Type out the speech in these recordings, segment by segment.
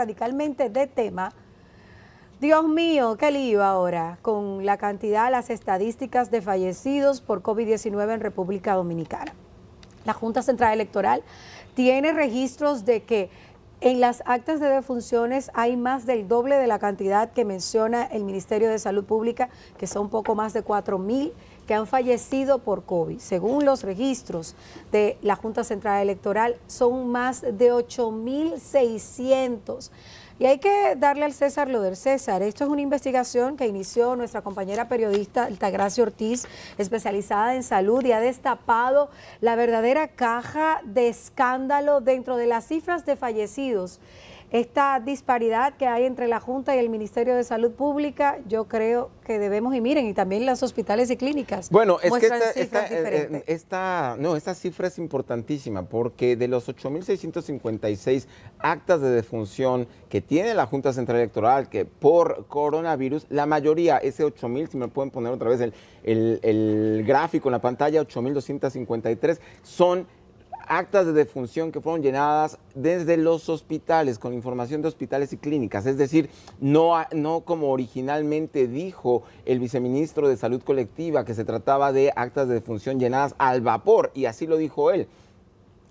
radicalmente de tema. Dios mío, qué lío ahora con la cantidad, las estadísticas de fallecidos por COVID-19 en República Dominicana. La Junta Central Electoral tiene registros de que en las actas de defunciones hay más del doble de la cantidad que menciona el Ministerio de Salud Pública, que son poco más de 4 mil que han fallecido por COVID. Según los registros de la Junta Central Electoral, son más de mil 8.600 y hay que darle al César lo del César. Esto es una investigación que inició nuestra compañera periodista Altagracia Ortiz, especializada en salud, y ha destapado la verdadera caja de escándalo dentro de las cifras de fallecidos esta disparidad que hay entre la Junta y el Ministerio de Salud Pública, yo creo que debemos, y miren, y también las hospitales y clínicas. Bueno, es que eh, eh, esta, no, cifra es importantísima porque de los 8.656 actas de defunción que tiene la Junta Central Electoral que por coronavirus, la mayoría, ese 8.000, si me pueden poner otra vez el, el gráfico en la pantalla, 8.253, son actas de defunción que fueron llenadas desde los hospitales, con información de hospitales y clínicas. Es decir, no, no como originalmente dijo el viceministro de Salud Colectiva, que se trataba de actas de defunción llenadas al vapor, y así lo dijo él.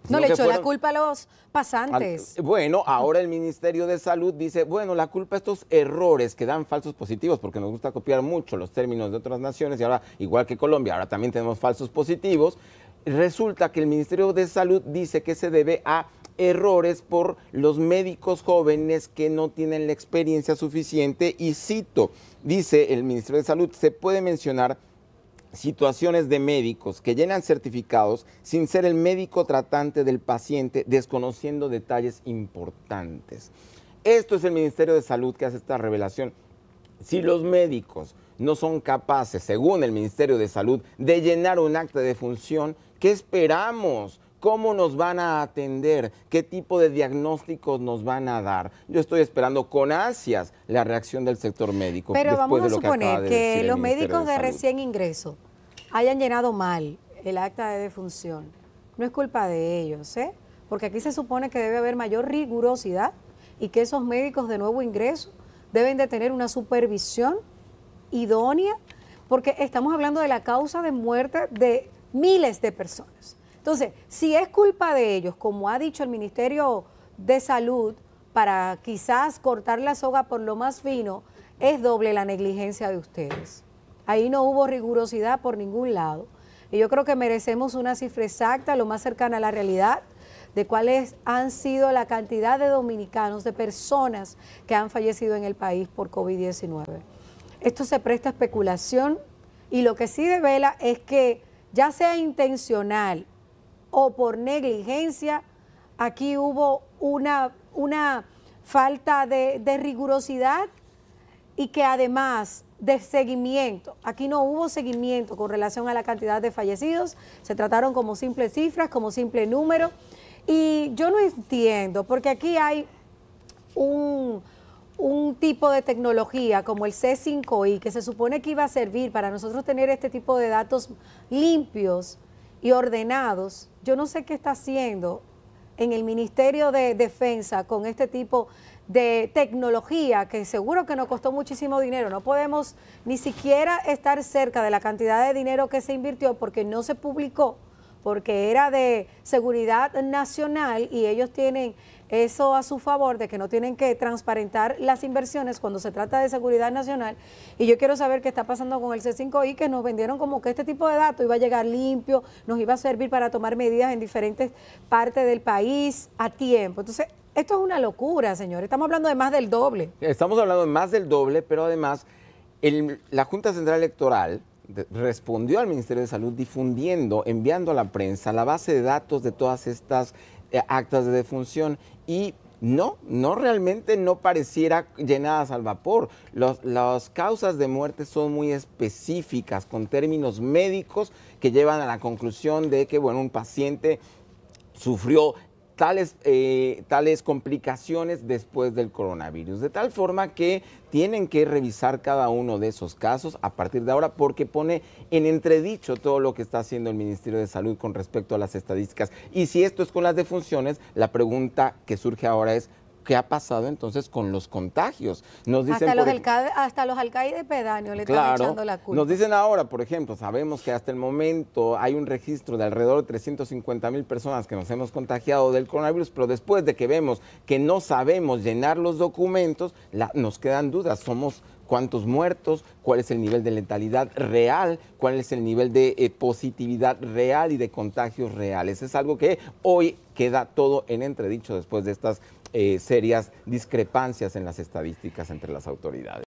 No le echó la culpa a los pasantes. bueno, ahora el Ministerio de Salud dice, bueno, la culpa a estos errores que dan falsos positivos, porque nos gusta copiar mucho los términos de otras naciones y ahora, igual que Colombia, ahora también tenemos falsos positivos. Resulta que el Ministerio de Salud dice que se debe a errores por los médicos jóvenes que no tienen la experiencia suficiente y cito, dice el Ministerio de Salud, se puede mencionar situaciones de médicos que llenan certificados sin ser el médico tratante del paciente, desconociendo detalles importantes. Esto es el Ministerio de Salud que hace esta revelación. Si los médicos no son capaces, según el Ministerio de Salud, de llenar un acta de función, ¿qué esperamos? ¿Cómo nos van a atender? ¿Qué tipo de diagnósticos nos van a dar? Yo estoy esperando con ansias la reacción del sector médico. Pero vamos a suponer que, los médicos de, de recién ingreso hayan llenado mal el acta de defunción. No es culpa de ellos, ¿eh? Porque aquí se supone que debe haber mayor rigurosidad y que esos médicos de nuevo ingreso deben de tener una supervisión idónea, porque estamos hablando de la causa de muerte de miles de personas. Entonces, si es culpa de ellos, como ha dicho el Ministerio de Salud, para quizás cortar la soga por lo más fino, es doble la negligencia de ustedes. Ahí no hubo rigurosidad por ningún lado. Y yo creo que merecemos una cifra exacta, lo más cercana a la realidad, de cuáles han sido la cantidad de dominicanos, de personas que han fallecido en el país por COVID-19. Esto se presta a especulación y lo que sí devela es que ya sea intencional o por negligencia, aquí hubo una, una falta de, de rigurosidad y que además de seguimiento. Aquí no hubo seguimiento con relación a la cantidad de fallecidos, se trataron como simples cifras, como simple número. Y yo no entiendo, porque aquí hay un, un tipo de tecnología como el C5i, que se supone que iba a servir para nosotros tener este tipo de datos limpios y ordenados, yo no sé qué está haciendo en el Ministerio de Defensa con este tipo de tecnología que seguro que nos costó muchísimo dinero. No podemos ni siquiera estar cerca de la cantidad de dinero que se invirtió porque no se publicó porque era de seguridad nacional y ellos tienen eso a su favor de que no tienen que transparentar las inversiones cuando se trata de seguridad nacional. Y yo quiero saber qué está pasando con el C5I, que nos vendieron como que este tipo de datos iba a llegar limpio, nos iba a servir para tomar medidas en diferentes partes del país a tiempo. Entonces, esto es una locura, señores. Estamos hablando de más del doble. Estamos hablando de más del doble, pero además la Junta Central Electoral respondió al Ministerio de Salud difundiendo, enviando a la prensa la base de datos de todas estas eh, actas de defunción y no, no realmente no pareciera llenadas al vapor. las causas de muerte son muy específicas, con términos médicos que llevan a la conclusión de que, bueno, un paciente sufrió tales, eh, tales complicaciones después del coronavirus. De tal forma que tienen que revisar cada uno de esos casos a partir de ahora porque pone en entredicho todo lo que está haciendo el Ministerio de Salud con respecto a las estadísticas. Y si esto es con las defunciones, la pregunta que surge ahora es, qué ha pasado entonces con los contagios. Nos dicen, hasta, los alcaldes pedáneos le están echando la culpa. Nos dicen ahora, por ejemplo, sabemos que hasta el momento hay un registro de alrededor de 350 mil personas que nos hemos contagiado del coronavirus, pero después de que vemos que no sabemos llenar los documentos, nos quedan dudas. Somos cuántos muertos, cuál es el nivel de letalidad real, cuál es el nivel de eh, positividad real y de contagios reales. Es algo que hoy queda todo en entredicho después de estas eh, serias discrepancias en las estadísticas entre las autoridades.